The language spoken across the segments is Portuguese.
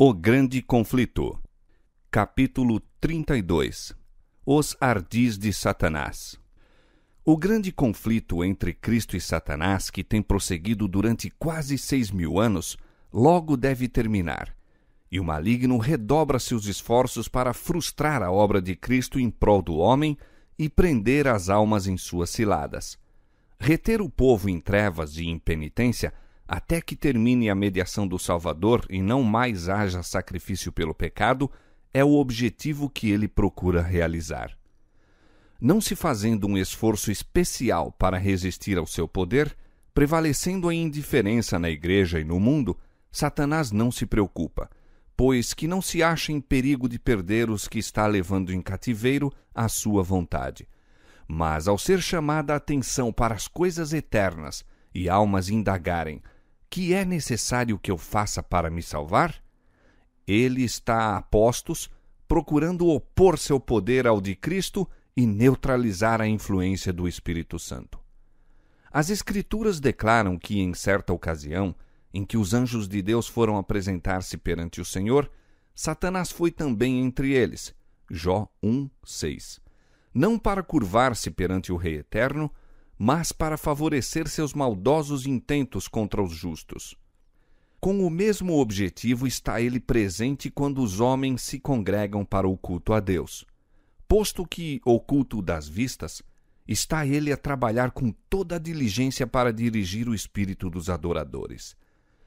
O Grande Conflito Capítulo 32 Os Ardis de Satanás O grande conflito entre Cristo e Satanás, que tem prosseguido durante quase seis mil anos, logo deve terminar. E o maligno redobra seus esforços para frustrar a obra de Cristo em prol do homem e prender as almas em suas ciladas. Reter o povo em trevas e impenitência até que termine a mediação do Salvador e não mais haja sacrifício pelo pecado, é o objetivo que ele procura realizar. Não se fazendo um esforço especial para resistir ao seu poder, prevalecendo a indiferença na igreja e no mundo, Satanás não se preocupa, pois que não se acha em perigo de perder os que está levando em cativeiro à sua vontade. Mas ao ser chamada a atenção para as coisas eternas e almas indagarem que é necessário que eu faça para me salvar? Ele está a postos, procurando opor seu poder ao de Cristo e neutralizar a influência do Espírito Santo. As Escrituras declaram que, em certa ocasião, em que os anjos de Deus foram apresentar-se perante o Senhor, Satanás foi também entre eles. Jó 1, 6. Não para curvar-se perante o Rei Eterno, mas para favorecer seus maldosos intentos contra os justos. Com o mesmo objetivo está ele presente quando os homens se congregam para o culto a Deus. Posto que oculto das vistas, está ele a trabalhar com toda a diligência para dirigir o espírito dos adoradores.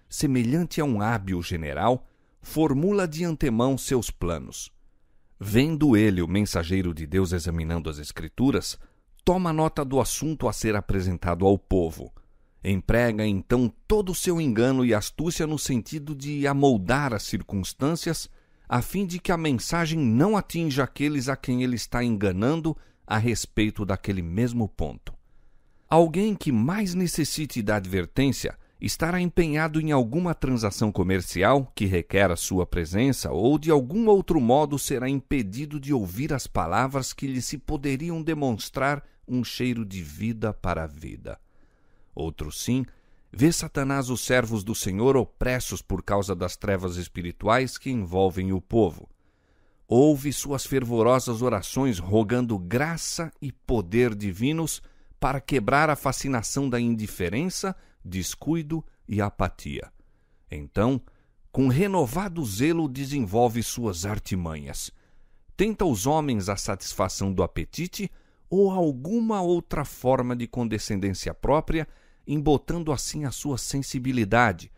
Semelhante a um hábil general, formula de antemão seus planos. Vendo ele, o mensageiro de Deus, examinando as Escrituras, toma nota do assunto a ser apresentado ao povo. Emprega então todo o seu engano e astúcia no sentido de amoldar as circunstâncias, a fim de que a mensagem não atinja aqueles a quem ele está enganando a respeito daquele mesmo ponto. Alguém que mais necessite da advertência estará empenhado em alguma transação comercial que requer a sua presença ou de algum outro modo será impedido de ouvir as palavras que lhe se poderiam demonstrar um cheiro de vida para a vida. Outro sim, vê Satanás os servos do Senhor opressos por causa das trevas espirituais que envolvem o povo. Ouve suas fervorosas orações rogando graça e poder divinos para quebrar a fascinação da indiferença descuido e apatia. Então, com renovado zelo, desenvolve suas artimanhas. Tenta os homens a satisfação do apetite ou alguma outra forma de condescendência própria, embotando assim a sua sensibilidade,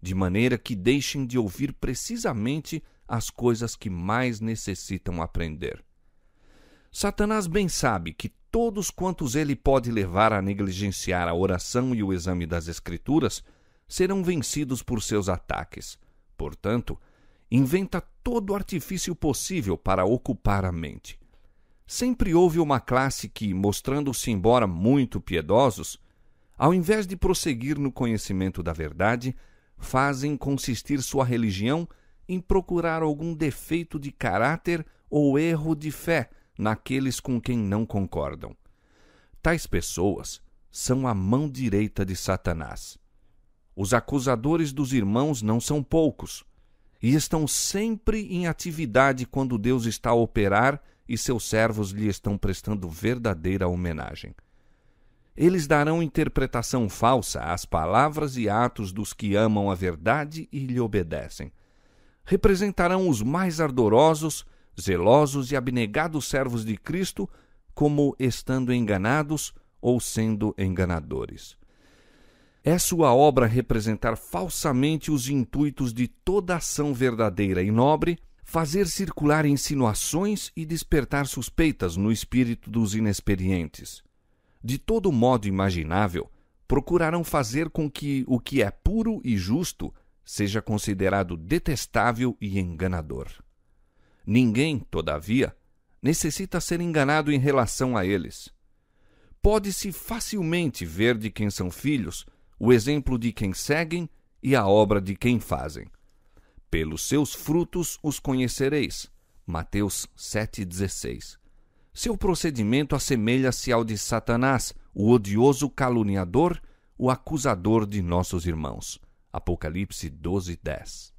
de maneira que deixem de ouvir precisamente as coisas que mais necessitam aprender. Satanás bem sabe que todos quantos ele pode levar a negligenciar a oração e o exame das Escrituras serão vencidos por seus ataques. Portanto, inventa todo artifício possível para ocupar a mente. Sempre houve uma classe que, mostrando-se embora muito piedosos, ao invés de prosseguir no conhecimento da verdade, fazem consistir sua religião em procurar algum defeito de caráter ou erro de fé naqueles com quem não concordam. Tais pessoas são a mão direita de Satanás. Os acusadores dos irmãos não são poucos e estão sempre em atividade quando Deus está a operar e seus servos lhe estão prestando verdadeira homenagem. Eles darão interpretação falsa às palavras e atos dos que amam a verdade e lhe obedecem. Representarão os mais ardorosos zelosos e abnegados servos de Cristo, como estando enganados ou sendo enganadores. É sua obra representar falsamente os intuitos de toda ação verdadeira e nobre, fazer circular insinuações e despertar suspeitas no espírito dos inexperientes. De todo modo imaginável, procurarão fazer com que o que é puro e justo seja considerado detestável e enganador. Ninguém, todavia, necessita ser enganado em relação a eles. Pode-se facilmente ver de quem são filhos o exemplo de quem seguem e a obra de quem fazem. Pelos seus frutos os conhecereis. Mateus 7,16. Seu procedimento assemelha-se ao de Satanás, o odioso caluniador, o acusador de nossos irmãos. Apocalipse 12, 10.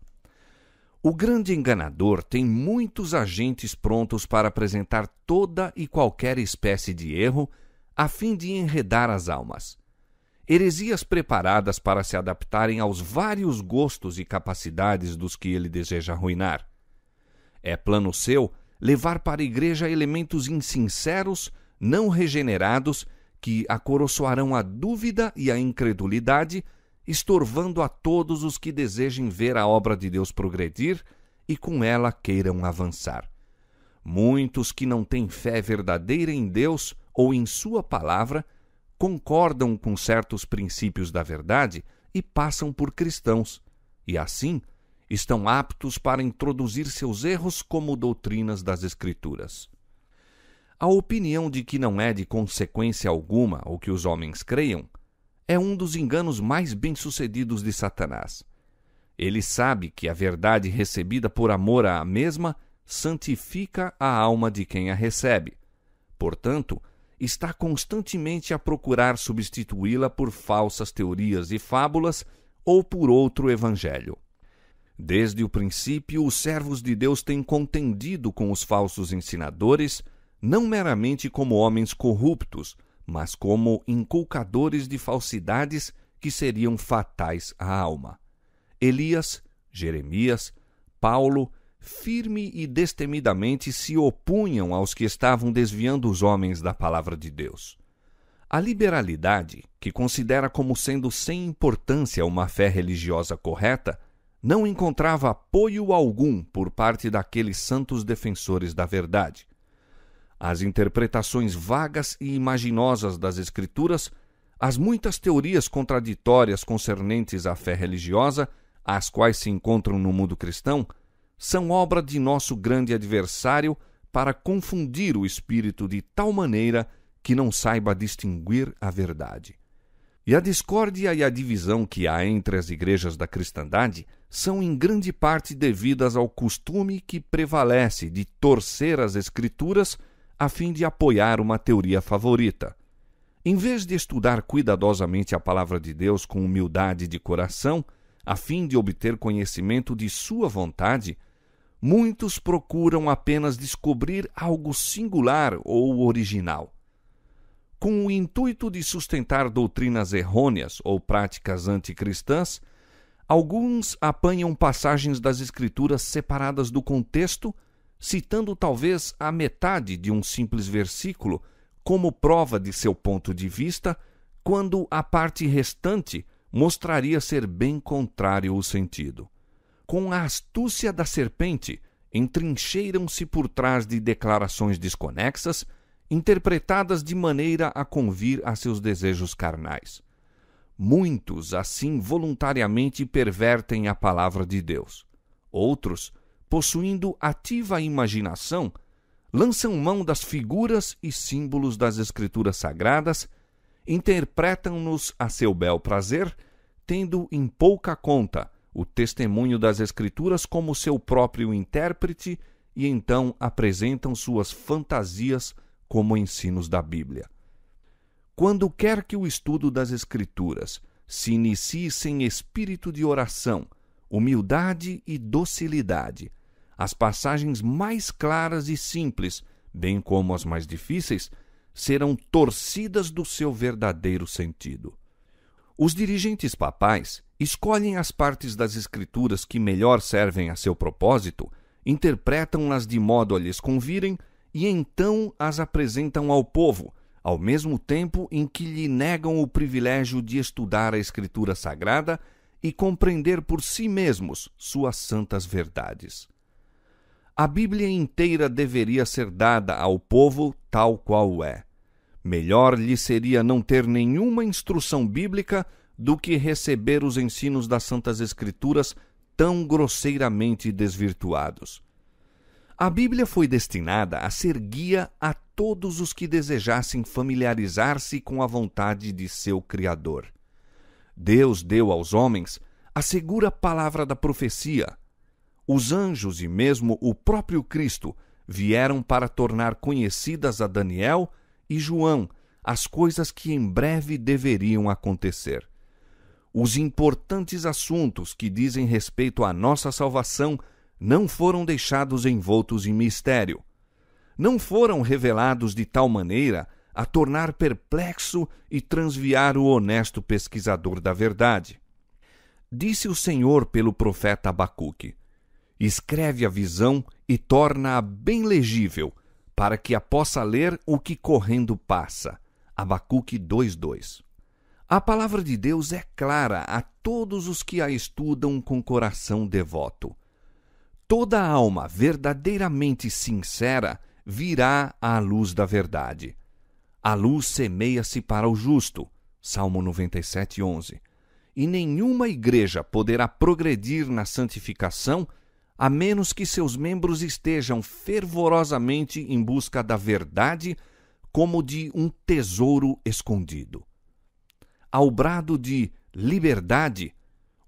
O grande enganador tem muitos agentes prontos para apresentar toda e qualquer espécie de erro a fim de enredar as almas. Heresias preparadas para se adaptarem aos vários gostos e capacidades dos que ele deseja arruinar. É plano seu levar para a igreja elementos insinceros, não regenerados, que acoroçoarão a dúvida e a incredulidade estorvando a todos os que desejem ver a obra de Deus progredir e com ela queiram avançar. Muitos que não têm fé verdadeira em Deus ou em Sua palavra concordam com certos princípios da verdade e passam por cristãos, e assim estão aptos para introduzir seus erros como doutrinas das Escrituras. A opinião de que não é de consequência alguma o que os homens creiam é um dos enganos mais bem-sucedidos de Satanás. Ele sabe que a verdade recebida por amor à mesma santifica a alma de quem a recebe. Portanto, está constantemente a procurar substituí-la por falsas teorias e fábulas ou por outro evangelho. Desde o princípio, os servos de Deus têm contendido com os falsos ensinadores, não meramente como homens corruptos, mas como inculcadores de falsidades que seriam fatais à alma. Elias, Jeremias, Paulo, firme e destemidamente se opunham aos que estavam desviando os homens da palavra de Deus. A liberalidade, que considera como sendo sem importância uma fé religiosa correta, não encontrava apoio algum por parte daqueles santos defensores da verdade as interpretações vagas e imaginosas das Escrituras, as muitas teorias contraditórias concernentes à fé religiosa, as quais se encontram no mundo cristão, são obra de nosso grande adversário para confundir o espírito de tal maneira que não saiba distinguir a verdade. E a discórdia e a divisão que há entre as igrejas da cristandade são em grande parte devidas ao costume que prevalece de torcer as escrituras a fim de apoiar uma teoria favorita. Em vez de estudar cuidadosamente a palavra de Deus com humildade de coração, a fim de obter conhecimento de sua vontade, muitos procuram apenas descobrir algo singular ou original. Com o intuito de sustentar doutrinas errôneas ou práticas anticristãs, alguns apanham passagens das Escrituras separadas do contexto citando talvez a metade de um simples versículo como prova de seu ponto de vista, quando a parte restante mostraria ser bem contrário o sentido. Com a astúcia da serpente, entrincheiram-se por trás de declarações desconexas, interpretadas de maneira a convir a seus desejos carnais. Muitos, assim, voluntariamente pervertem a palavra de Deus. Outros, possuindo ativa imaginação, lançam mão das figuras e símbolos das escrituras sagradas, interpretam-nos a seu bel prazer, tendo em pouca conta o testemunho das escrituras como seu próprio intérprete e então apresentam suas fantasias como ensinos da Bíblia. Quando quer que o estudo das escrituras se inicie sem espírito de oração, humildade e docilidade, as passagens mais claras e simples, bem como as mais difíceis, serão torcidas do seu verdadeiro sentido. Os dirigentes papais escolhem as partes das Escrituras que melhor servem a seu propósito, interpretam-las de modo a lhes convirem e então as apresentam ao povo, ao mesmo tempo em que lhe negam o privilégio de estudar a Escritura Sagrada e compreender por si mesmos suas santas verdades. A Bíblia inteira deveria ser dada ao povo tal qual é. Melhor lhe seria não ter nenhuma instrução bíblica do que receber os ensinos das Santas Escrituras tão grosseiramente desvirtuados. A Bíblia foi destinada a ser guia a todos os que desejassem familiarizar-se com a vontade de seu Criador. Deus deu aos homens a segura palavra da profecia, os anjos e mesmo o próprio Cristo vieram para tornar conhecidas a Daniel e João as coisas que em breve deveriam acontecer. Os importantes assuntos que dizem respeito à nossa salvação não foram deixados envoltos em mistério. Não foram revelados de tal maneira a tornar perplexo e transviar o honesto pesquisador da verdade. Disse o Senhor pelo profeta Abacuque: escreve a visão e torna-a bem legível, para que a possa ler o que correndo passa. Abacuque 2:2. A palavra de Deus é clara a todos os que a estudam com coração devoto. Toda alma verdadeiramente sincera virá à luz da verdade. A luz semeia-se para o justo. Salmo 97:11. E nenhuma igreja poderá progredir na santificação a menos que seus membros estejam fervorosamente em busca da verdade, como de um tesouro escondido. Ao brado de liberdade,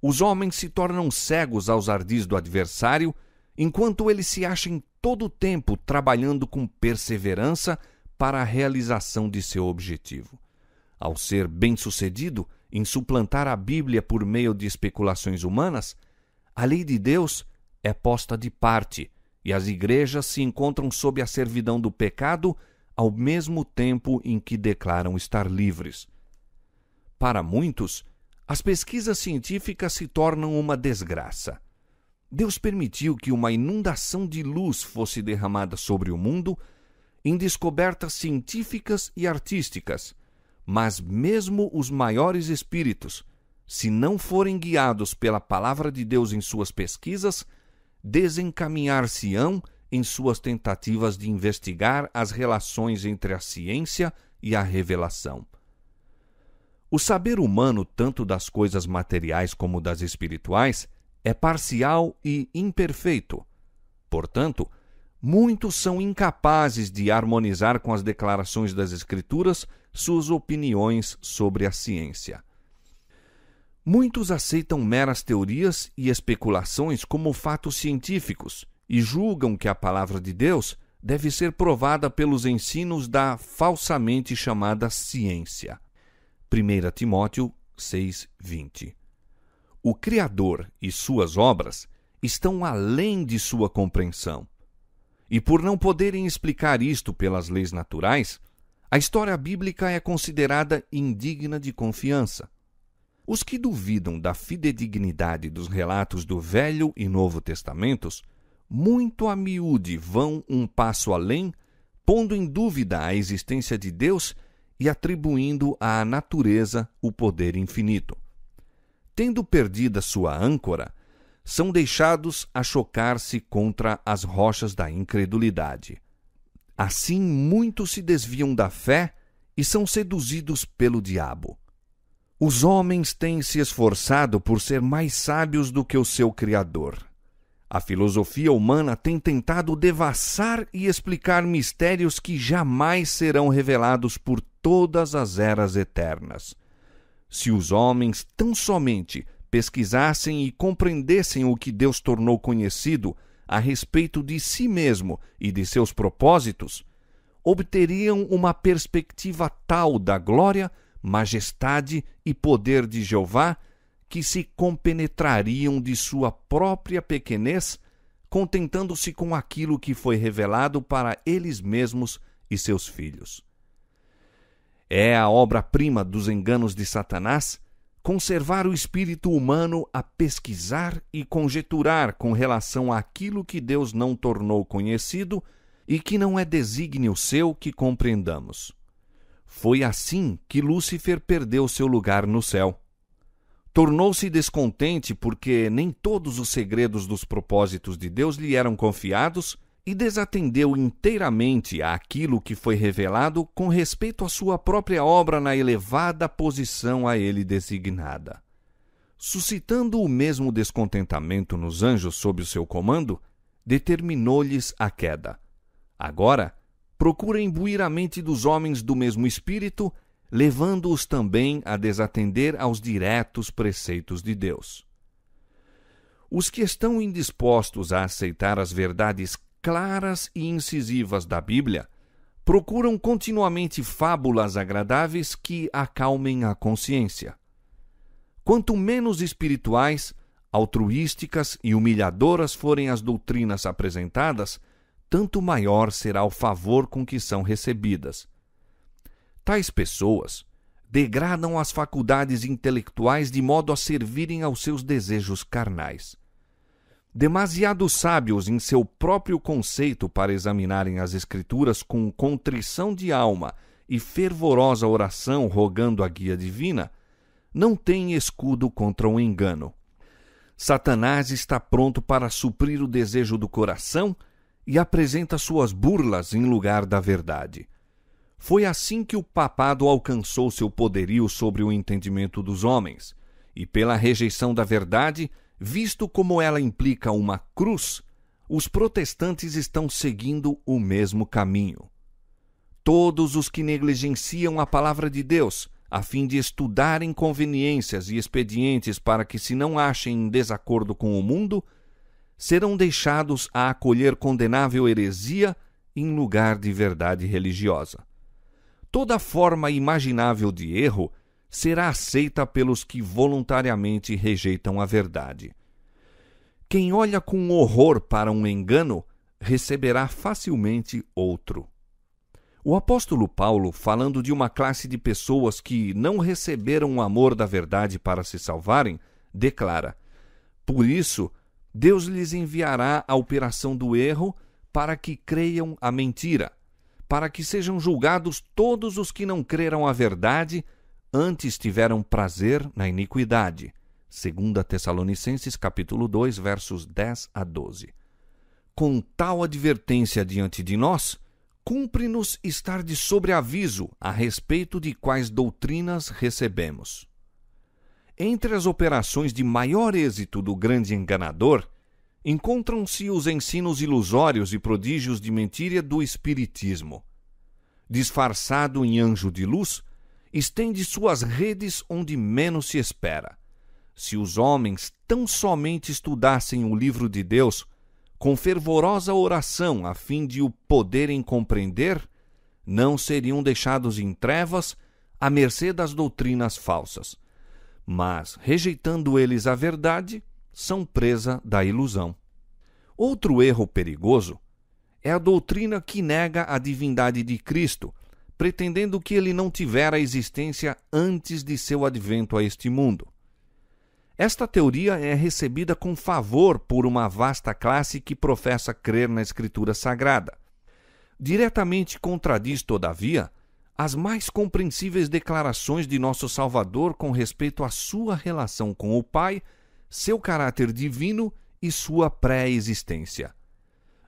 os homens se tornam cegos aos ardis do adversário, enquanto ele se acha em todo o tempo trabalhando com perseverança para a realização de seu objetivo. Ao ser bem-sucedido em suplantar a Bíblia por meio de especulações humanas, a lei de Deus é posta de parte e as igrejas se encontram sob a servidão do pecado ao mesmo tempo em que declaram estar livres. Para muitos, as pesquisas científicas se tornam uma desgraça. Deus permitiu que uma inundação de luz fosse derramada sobre o mundo em descobertas científicas e artísticas, mas mesmo os maiores espíritos, se não forem guiados pela palavra de Deus em suas pesquisas, desencaminhar-se-ão em suas tentativas de investigar as relações entre a ciência e a revelação. O saber humano, tanto das coisas materiais como das espirituais, é parcial e imperfeito. Portanto, muitos são incapazes de harmonizar com as declarações das Escrituras suas opiniões sobre a ciência. Muitos aceitam meras teorias e especulações como fatos científicos e julgam que a palavra de Deus deve ser provada pelos ensinos da falsamente chamada ciência. 1 Timóteo 6:20. O Criador e suas obras estão além de sua compreensão. E por não poderem explicar isto pelas leis naturais, a história bíblica é considerada indigna de confiança. Os que duvidam da fidedignidade dos relatos do Velho e Novo Testamentos, muito a miúde vão um passo além, pondo em dúvida a existência de Deus e atribuindo à natureza o poder infinito. Tendo perdida sua âncora, são deixados a chocar-se contra as rochas da incredulidade. Assim, muitos se desviam da fé e são seduzidos pelo diabo. Os homens têm se esforçado por ser mais sábios do que o seu Criador. A filosofia humana tem tentado devassar e explicar mistérios que jamais serão revelados por todas as eras eternas. Se os homens tão somente pesquisassem e compreendessem o que Deus tornou conhecido a respeito de si mesmo e de seus propósitos, obteriam uma perspectiva tal da glória majestade e poder de Jeová, que se compenetrariam de sua própria pequenez, contentando-se com aquilo que foi revelado para eles mesmos e seus filhos. É a obra-prima dos enganos de Satanás conservar o espírito humano a pesquisar e conjeturar com relação àquilo que Deus não tornou conhecido e que não é desígnio seu que compreendamos. Foi assim que Lúcifer perdeu seu lugar no céu. Tornou-se descontente porque nem todos os segredos dos propósitos de Deus lhe eram confiados e desatendeu inteiramente àquilo que foi revelado com respeito à sua própria obra na elevada posição a ele designada. Suscitando o mesmo descontentamento nos anjos sob o seu comando, determinou-lhes a queda. Agora, procura imbuir a mente dos homens do mesmo espírito, levando-os também a desatender aos diretos preceitos de Deus. Os que estão indispostos a aceitar as verdades claras e incisivas da Bíblia procuram continuamente fábulas agradáveis que acalmem a consciência. Quanto menos espirituais, altruísticas e humilhadoras forem as doutrinas apresentadas, tanto maior será o favor com que são recebidas. Tais pessoas degradam as faculdades intelectuais de modo a servirem aos seus desejos carnais. Demasiado sábios em seu próprio conceito para examinarem as Escrituras com contrição de alma e fervorosa oração rogando a guia divina, não têm escudo contra o engano. Satanás está pronto para suprir o desejo do coração e apresenta suas burlas em lugar da verdade. Foi assim que o papado alcançou seu poderio sobre o entendimento dos homens, e pela rejeição da verdade, visto como ela implica uma cruz, os protestantes estão seguindo o mesmo caminho. Todos os que negligenciam a palavra de Deus, a fim de estudar inconveniências e expedientes para que se não achem em desacordo com o mundo, serão deixados a acolher condenável heresia em lugar de verdade religiosa. Toda forma imaginável de erro será aceita pelos que voluntariamente rejeitam a verdade. Quem olha com horror para um engano receberá facilmente outro. O apóstolo Paulo, falando de uma classe de pessoas que não receberam o amor da verdade para se salvarem, declara: Por isso, Deus lhes enviará a operação do erro para que creiam a mentira, para que sejam julgados todos os que não creram a verdade, antes tiveram prazer na iniquidade. 2 Tessalonicenses capítulo 2, versos 10 a 12. Com tal advertência diante de nós, cumpre-nos estar de sobreaviso a respeito de quais doutrinas recebemos. Entre as operações de maior êxito do grande enganador, encontram-se os ensinos ilusórios e prodígios de mentira do Espiritismo. Disfarçado em anjo de luz, estende suas redes onde menos se espera. Se os homens tão somente estudassem o livro de Deus, com fervorosa oração a fim de o poderem compreender, não seriam deixados em trevas à mercê das doutrinas falsas mas, rejeitando eles a verdade, são presa da ilusão. Outro erro perigoso é a doutrina que nega a divindade de Cristo, pretendendo que ele não tivera existência antes de seu advento a este mundo. Esta teoria é recebida com favor por uma vasta classe que professa crer na Escritura Sagrada. Diretamente contradiz, todavia, as mais compreensíveis declarações de nosso Salvador com respeito à sua relação com o Pai, seu caráter divino e sua pré-existência.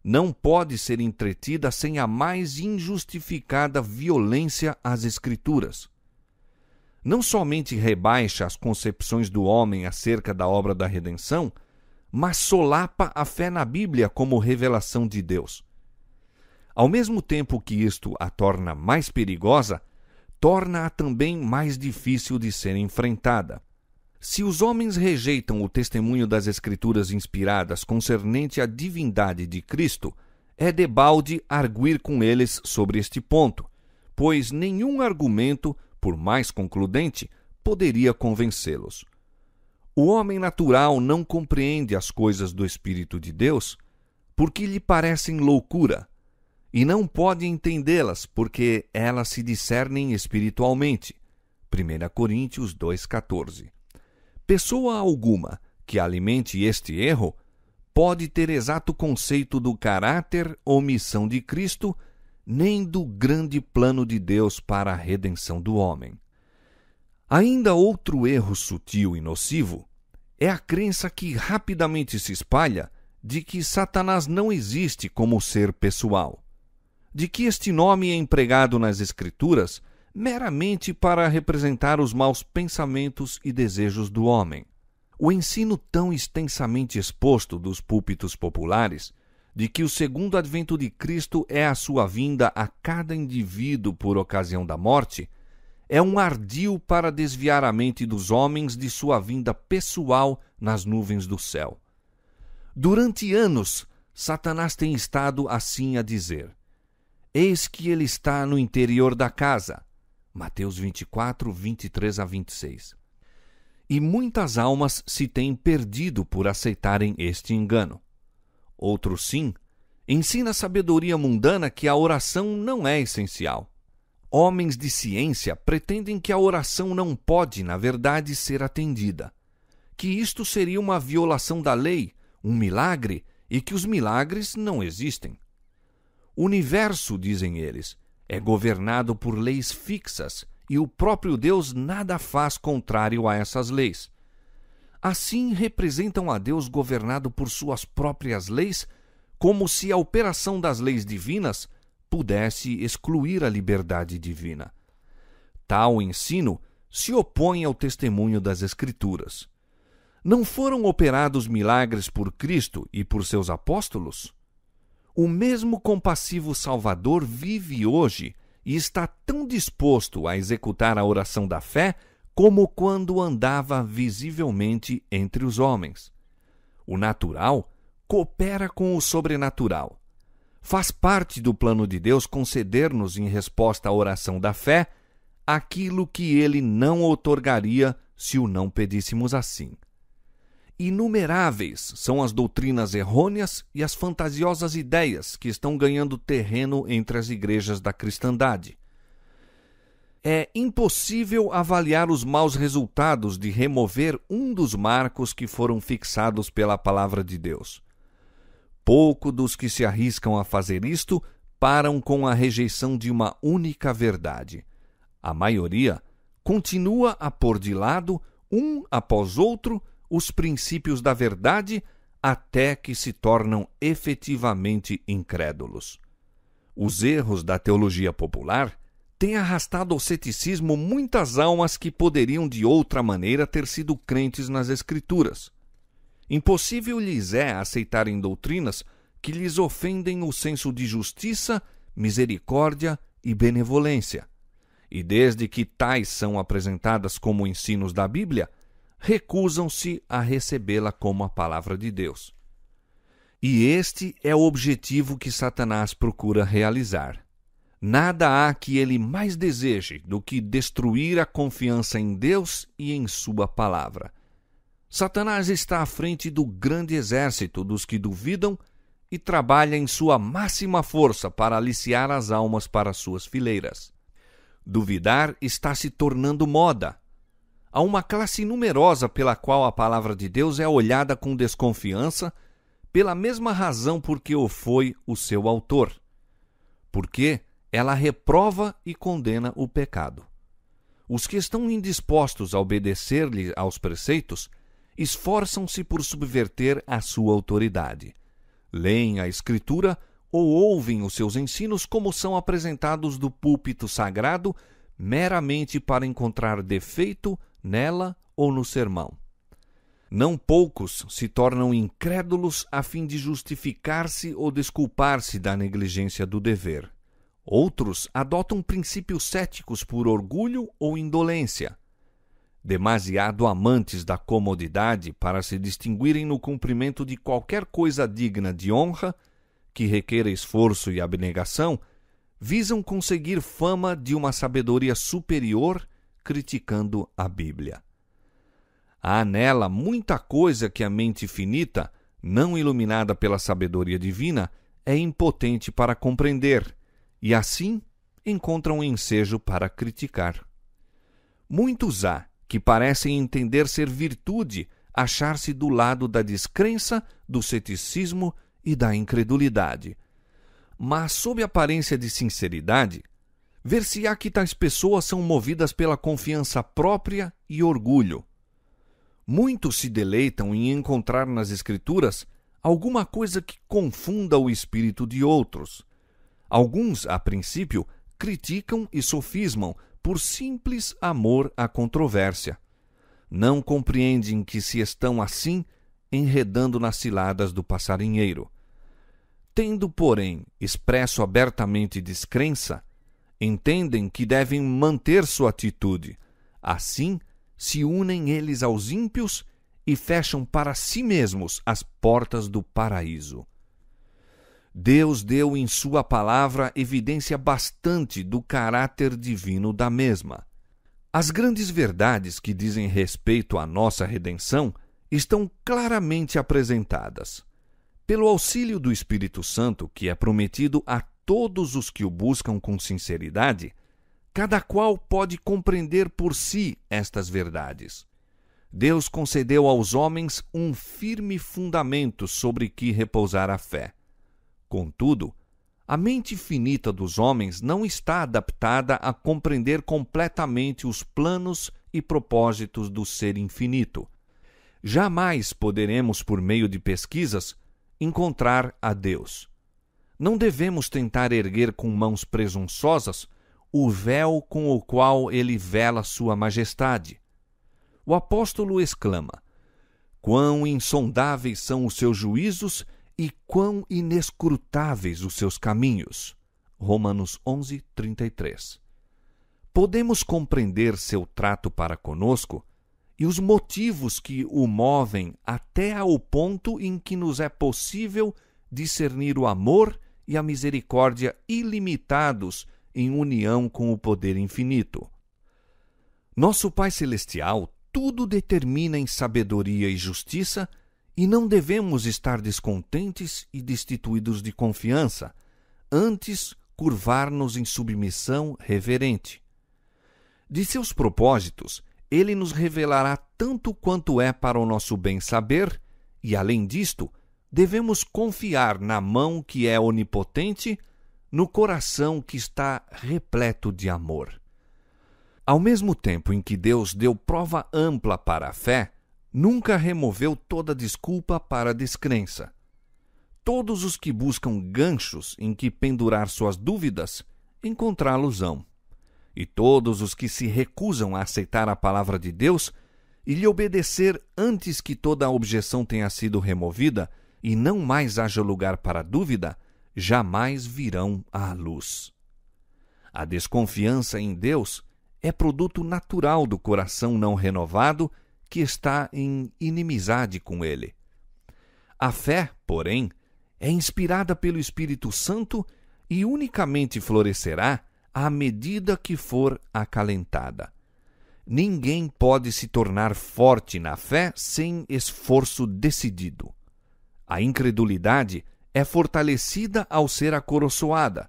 Não pode ser entretida sem a mais injustificada violência às Escrituras. Não somente rebaixa as concepções do homem acerca da obra da redenção, mas solapa a fé na Bíblia como revelação de Deus ao mesmo tempo que isto a torna mais perigosa, torna-a também mais difícil de ser enfrentada. Se os homens rejeitam o testemunho das Escrituras inspiradas concernente à divindade de Cristo, é debalde arguir com eles sobre este ponto, pois nenhum argumento, por mais concludente, poderia convencê-los. O homem natural não compreende as coisas do Espírito de Deus porque lhe parecem loucura e não pode entendê-las, porque elas se discernem espiritualmente. 1 Coríntios 2,14. Pessoa alguma que alimente este erro pode ter exato conceito do caráter ou missão de Cristo, nem do grande plano de Deus para a redenção do homem. Ainda outro erro sutil e nocivo é a crença que rapidamente se espalha de que Satanás não existe como ser pessoal de que este nome é empregado nas Escrituras meramente para representar os maus pensamentos e desejos do homem. O ensino tão extensamente exposto dos púlpitos populares de que o segundo advento de Cristo é a sua vinda a cada indivíduo por ocasião da morte é um ardil para desviar a mente dos homens de sua vinda pessoal nas nuvens do céu. Durante anos, Satanás tem estado assim a dizer: Eis que ele está no interior da casa. Mateus 24, 23 a 26. E muitas almas se têm perdido por aceitarem este engano. Outro sim, ensina a sabedoria mundana que a oração não é essencial. Homens de ciência pretendem que a oração não pode, na verdade, ser atendida, que isto seria uma violação da lei, um milagre e que os milagres não existem. O universo, dizem eles, é governado por leis fixas e o próprio Deus nada faz contrário a essas leis. Assim, representam a Deus governado por suas próprias leis, como se a operação das leis divinas pudesse excluir a liberdade divina. Tal ensino se opõe ao testemunho das Escrituras. Não foram operados milagres por Cristo e por seus apóstolos? O mesmo compassivo Salvador vive hoje e está tão disposto a executar a oração da fé como quando andava visivelmente entre os homens. O natural coopera com o sobrenatural. Faz parte do plano de Deus conceder-nos, em resposta à oração da fé, aquilo que ele não outorgaria se o não pedíssemos assim. Inumeráveis são as doutrinas errôneas e as fantasiosas ideias que estão ganhando terreno entre as igrejas da cristandade. É impossível avaliar os maus resultados de remover um dos marcos que foram fixados pela palavra de Deus. Pouco dos que se arriscam a fazer isto param com a rejeição de uma única verdade. A maioria continua a pôr de lado, um após outro, os princípios da verdade até que se tornam efetivamente incrédulos. Os erros da teologia popular têm arrastado ao ceticismo muitas almas que poderiam de outra maneira ter sido crentes nas Escrituras. Impossível lhes é aceitarem doutrinas que lhes ofendem o senso de justiça, misericórdia e benevolência. E desde que tais são apresentadas como ensinos da Bíblia, recusam-se a recebê-la como a palavra de Deus. E este é o objetivo que Satanás procura realizar. Nada há que ele mais deseje do que destruir a confiança em Deus e em Sua palavra. Satanás está à frente do grande exército dos que duvidam e trabalha em sua máxima força para aliciar as almas para suas fileiras. Duvidar está se tornando moda, a uma classe numerosa pela qual a palavra de Deus é olhada com desconfiança, pela mesma razão por que o foi o seu autor. Porque ela reprova e condena o pecado. Os que estão indispostos a obedecer-lhe aos preceitos esforçam-se por subverter a sua autoridade. Leem a Escritura ou ouvem os seus ensinos como são apresentados do púlpito sagrado, meramente para encontrar defeito nela ou no sermão. Não poucos se tornam incrédulos a fim de justificar-se ou desculpar-se da negligência do dever. Outros adotam princípios céticos por orgulho ou indolência. Demasiado amantes da comodidade para se distinguirem no cumprimento de qualquer coisa digna de honra, que requeira esforço e abnegação, visam conseguir fama de uma sabedoria superior criticando a Bíblia. Há nela muita coisa que a mente finita, não iluminada pela sabedoria divina, é impotente para compreender, e assim encontra um ensejo para criticar. Muitos há que parecem entender ser virtude achar-se do lado da descrença, do ceticismo e da incredulidade. Mas, sob aparência de sinceridade, ver se há que tais pessoas são movidas pela confiança própria e orgulho. Muitos se deleitam em encontrar nas Escrituras alguma coisa que confunda o espírito de outros. Alguns, a princípio, criticam e sofismam por simples amor à controvérsia. Não compreendem que se estão assim enredando nas ciladas do passarinheiro. Tendo, porém, expresso abertamente descrença, entendem que devem manter sua atitude. Assim, se unem eles aos ímpios e fecham para si mesmos as portas do paraíso. Deus deu em Sua palavra evidência bastante do caráter divino da mesma. As grandes verdades que dizem respeito à nossa redenção estão claramente apresentadas. Pelo auxílio do Espírito Santo, que é prometido a todos os que o buscam com sinceridade, cada qual pode compreender por si estas verdades. Deus concedeu aos homens um firme fundamento sobre que repousar a fé. Contudo, a mente finita dos homens não está adaptada a compreender completamente os planos e propósitos do ser infinito. Jamais poderemos, por meio de pesquisas, encontrar a Deus não devemos tentar erguer com mãos presunçosas o véu com o qual ele vela sua majestade. O apóstolo exclama: Quão insondáveis são os seus juízos e quão inescrutáveis os seus caminhos. Romanos 11, 33. Podemos compreender seu trato para conosco e os motivos que o movem até ao ponto em que nos é possível discernir o amor e a misericórdia ilimitados em união com o poder infinito. Nosso Pai Celestial tudo determina em sabedoria e justiça, e não devemos estar descontentes e destituídos de confiança, antes curvar-nos em submissão reverente. De seus propósitos, ele nos revelará tanto quanto é para o nosso bem saber, e além disto, devemos confiar na mão que é onipotente, no coração que está repleto de amor. Ao mesmo tempo em que Deus deu prova ampla para a fé, nunca removeu toda desculpa para a descrença. Todos os que buscam ganchos em que pendurar suas dúvidas, encontrá-los-ão. E todos os que se recusam a aceitar a palavra de Deus e lhe obedecer antes que toda objeção tenha sido removida, e não mais haja lugar para dúvida, jamais virão à luz. A desconfiança em Deus é produto natural do coração não renovado que está em inimizade com Ele. A fé, porém, é inspirada pelo Espírito Santo e unicamente florescerá à medida que for acalentada. Ninguém pode se tornar forte na fé sem esforço decidido. A incredulidade é fortalecida ao ser acoroçoada.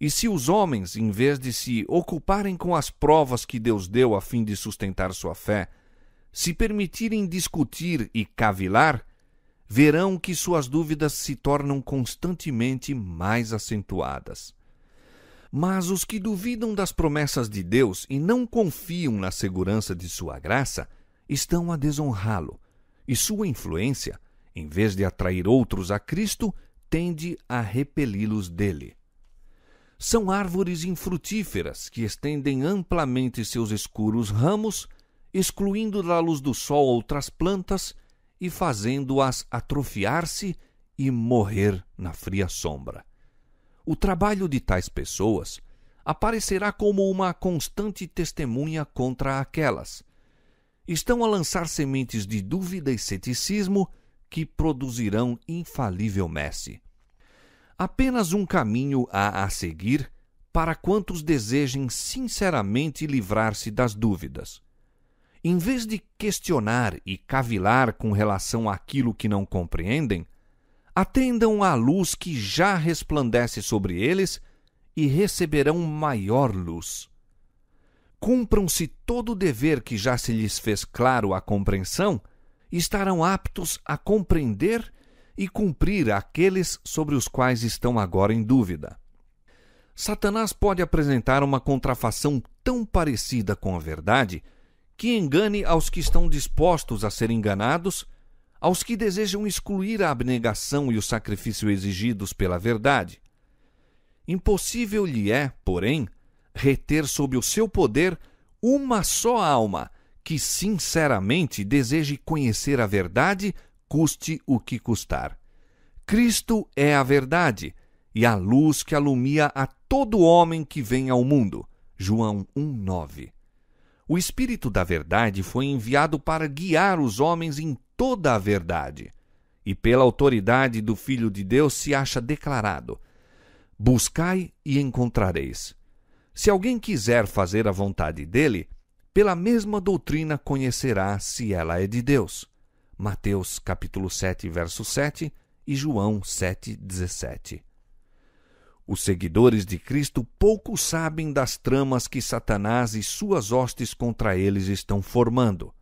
E se os homens, em vez de se ocuparem com as provas que Deus deu a fim de sustentar sua fé, se permitirem discutir e cavilar, verão que suas dúvidas se tornam constantemente mais acentuadas. Mas os que duvidam das promessas de Deus e não confiam na segurança de sua graça estão a desonrá-lo, e sua influência em vez de atrair outros a Cristo, tende a repeli-los dele. São árvores infrutíferas que estendem amplamente seus escuros ramos, excluindo da luz do sol outras plantas e fazendo-as atrofiar-se e morrer na fria sombra. O trabalho de tais pessoas aparecerá como uma constante testemunha contra aquelas. Estão a lançar sementes de dúvida e ceticismo que produzirão infalível messe. Apenas um caminho há a seguir para quantos desejem sinceramente livrar-se das dúvidas. Em vez de questionar e cavilar com relação àquilo que não compreendem, atendam à luz que já resplandece sobre eles e receberão maior luz. Cumpram-se todo o dever que já se lhes fez claro à compreensão estarão aptos a compreender e cumprir aqueles sobre os quais estão agora em dúvida. Satanás pode apresentar uma contrafação tão parecida com a verdade que engane aos que estão dispostos a ser enganados, aos que desejam excluir a abnegação e o sacrifício exigidos pela verdade. Impossível lhe é, porém, reter sob o seu poder uma só alma que sinceramente deseje conhecer a verdade, custe o que custar. Cristo é a verdade e a luz que alumia a todo homem que vem ao mundo. João 1:9. O espírito da verdade foi enviado para guiar os homens em toda a verdade, e pela autoridade do filho de Deus se acha declarado: Buscai e encontrareis. Se alguém quiser fazer a vontade dele, pela mesma doutrina conhecerá se ela é de Deus. Mateus capítulo 7, verso 7 e João 7, 17. Os seguidores de Cristo pouco sabem das tramas que Satanás e suas hostes contra eles estão formando.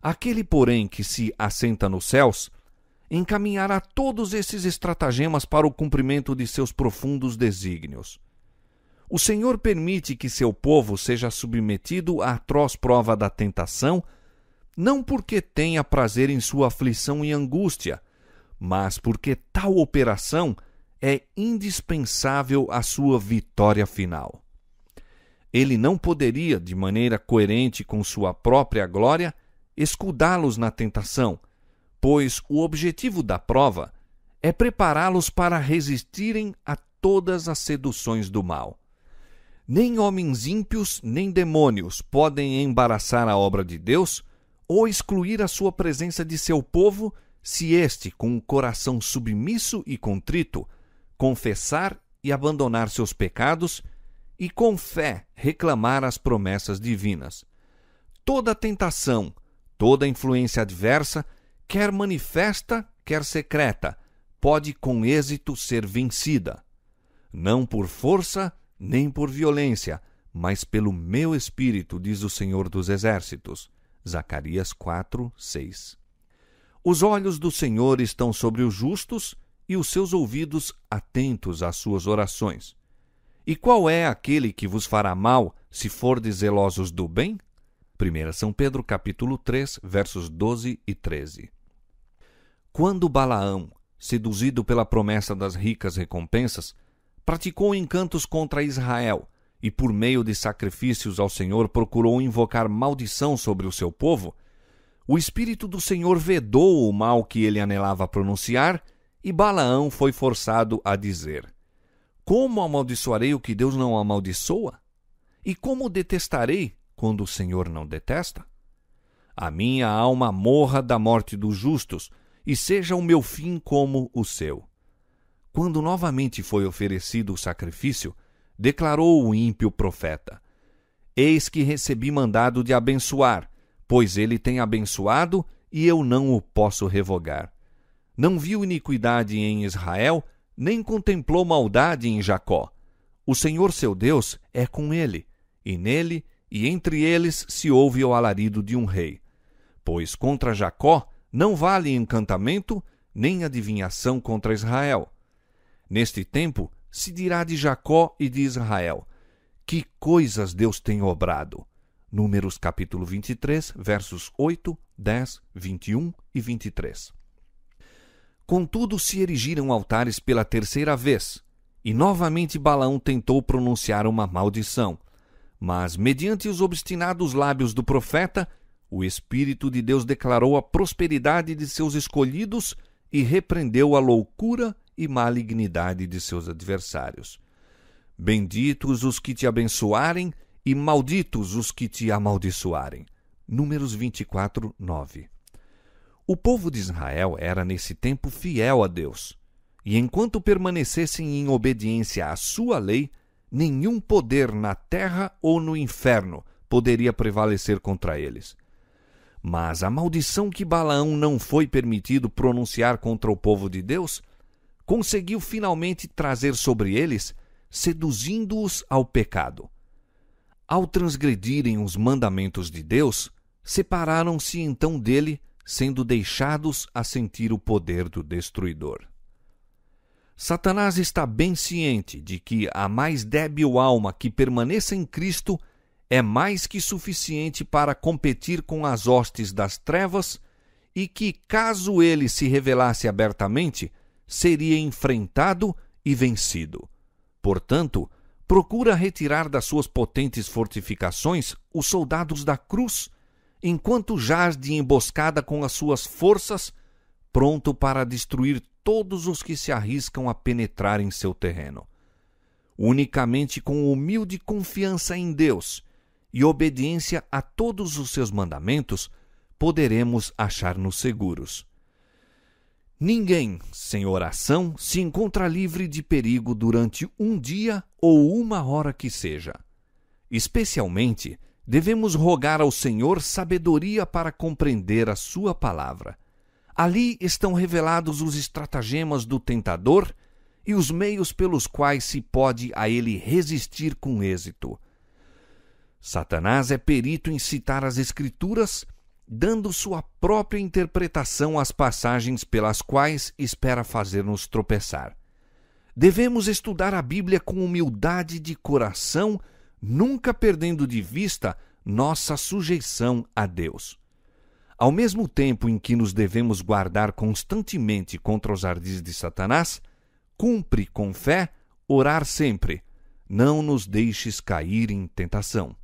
Aquele, porém, que se assenta nos céus, encaminhará todos esses estratagemas para o cumprimento de seus profundos desígnios. O Senhor permite que seu povo seja submetido à atroz prova da tentação, não porque tenha prazer em sua aflição e angústia, mas porque tal operação é indispensável à sua vitória final. Ele não poderia, de maneira coerente com sua própria glória, escudá-los na tentação, pois o objetivo da prova é prepará-los para resistirem a todas as seduções do mal. Nem homens ímpios, nem demônios podem embaraçar a obra de Deus ou excluir a sua presença de seu povo, se este, com o coração submisso e contrito, confessar e abandonar seus pecados e com fé reclamar as promessas divinas. Toda tentação, toda influência adversa, quer manifesta, quer secreta, pode com êxito ser vencida, não por força, nem por violência, mas pelo meu espírito, diz o Senhor dos Exércitos. Zacarias 4, 6. Os olhos do Senhor estão sobre os justos e os seus ouvidos atentos às suas orações. E qual é aquele que vos fará mal, se fordes zelosos do bem? 1 São Pedro capítulo 3, versos 12 e 13. Quando Balaão, seduzido pela promessa das ricas recompensas, praticou encantos contra Israel e, por meio de sacrifícios ao Senhor, procurou invocar maldição sobre o seu povo, o Espírito do Senhor vedou o mal que ele anelava pronunciar e Balaão foi forçado a dizer: Como amaldiçoarei o que Deus não amaldiçoa? E como detestarei quando o Senhor não detesta? A minha alma morra da morte dos justos, e seja o meu fim como o seu quando novamente foi oferecido o sacrifício, declarou o ímpio profeta: Eis que recebi mandado de abençoar, pois ele tem abençoado e eu não o posso revogar. Não viu iniquidade em Israel, nem contemplou maldade em Jacó. O Senhor seu Deus é com ele, e nele e entre eles se ouve o alarido de um rei. Pois contra Jacó não vale encantamento, nem adivinhação contra Israel Neste tempo se dirá de Jacó e de Israel: Que coisas Deus tem obrado. Números capítulo 23, versos 8, 10, 21 e 23. Contudo, se erigiram altares pela terceira vez, e novamente Balaão tentou pronunciar uma maldição. Mas, mediante os obstinados lábios do profeta, o Espírito de Deus declarou a prosperidade de seus escolhidos e repreendeu a loucura e malignidade de seus adversários. Benditos os que te abençoarem e malditos os que te amaldiçoarem. Números 24, 9. O povo de Israel era nesse tempo fiel a Deus, e enquanto permanecessem em obediência à sua lei, nenhum poder na terra ou no inferno poderia prevalecer contra eles. Mas a maldição que Balaão não foi permitido pronunciar contra o povo de Deus conseguiu finalmente trazer sobre eles, seduzindo-os ao pecado. Ao transgredirem os mandamentos de Deus, separaram-se então dele, sendo deixados a sentir o poder do destruidor. Satanás está bem ciente de que a mais débil alma que permaneça em Cristo é mais que suficiente para competir com as hostes das trevas e que, caso ele se revelasse abertamente, seria enfrentado e vencido. Portanto, procura retirar das suas potentes fortificações os soldados da cruz, enquanto jaz de emboscada com as suas forças, pronto para destruir todos os que se arriscam a penetrar em seu terreno. Unicamente com humilde confiança em Deus e obediência a todos os seus mandamentos, poderemos achar-nos seguros. Ninguém, sem oração, se encontra livre de perigo durante um dia ou uma hora que seja. Especialmente, devemos rogar ao Senhor sabedoria para compreender a Sua palavra. Ali estão revelados os estratagemas do tentador e os meios pelos quais se pode a ele resistir com êxito. Satanás é perito em citar as Escrituras dando sua própria interpretação às passagens pelas quais espera fazer-nos tropeçar. Devemos estudar a Bíblia com humildade de coração, nunca perdendo de vista nossa sujeição a Deus. Ao mesmo tempo em que nos devemos guardar constantemente contra os ardis de Satanás, cumpre com fé orar sempre. Não nos deixes cair em tentação.